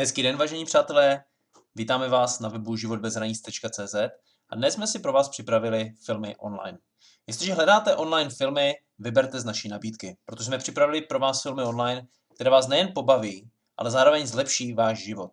Hezký den, vážení přátelé. Vítáme vás na webu životbezhranic.cz a dnes jsme si pro vás připravili filmy online. Jestliže hledáte online filmy, vyberte z naší nabídky, protože jsme připravili pro vás filmy online, které vás nejen pobaví, ale zároveň zlepší váš život.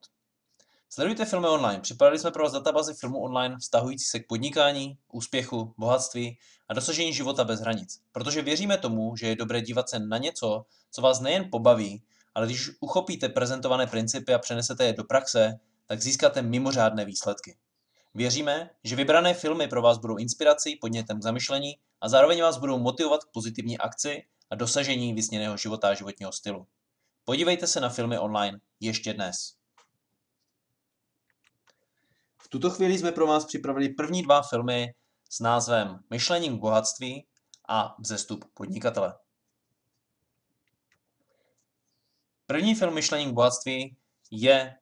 Sledujte filmy online. Připravili jsme pro vás databázy filmů online vztahující se k podnikání, úspěchu, bohatství a dosažení života bez hranic, protože věříme tomu, že je dobré dívat se na něco, co vás nejen pobaví, ale když uchopíte prezentované principy a přenesete je do praxe, tak získáte mimořádné výsledky. Věříme, že vybrané filmy pro vás budou inspirací, podnětem k zamyšlení a zároveň vás budou motivovat k pozitivní akci a dosažení vysněného života a životního stylu. Podívejte se na filmy online ještě dnes. V tuto chvíli jsme pro vás připravili první dva filmy s názvem Myšlení k bohatství a Vzestup podnikatele. První film Myšlení k bohatství je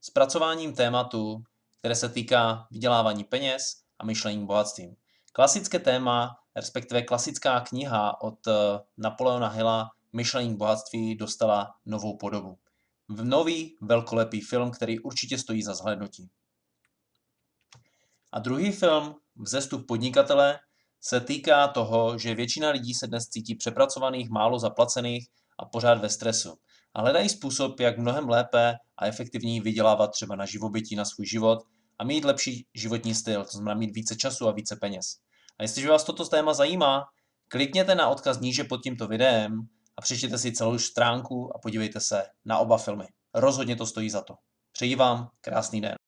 zpracováním tématu, které se týká vydělávání peněz a myšlení k bohatství. Klasické téma, respektive klasická kniha od eh, Napoleona Hilla Myšlení k bohatství dostala novou podobu. V nový velkolepý film, který určitě stojí za zhlédnutí. A druhý film, Vzestup podnikatele, se týká toho, že většina lidí se dnes cítí přepracovaných, málo zaplacených a pořád ve stresu a hledají způsob, jak mnohem lépe a efektivněji vydělávat třeba na živobytí, na svůj život a mít lepší životní styl, to znamená mít více času a více peněz. A jestliže vás toto téma zajímá, klikněte na odkaz níže pod tímto videem a přečtěte si celou stránku a podívejte se na oba filmy. Rozhodně to stojí za to. Přeji vám krásný den.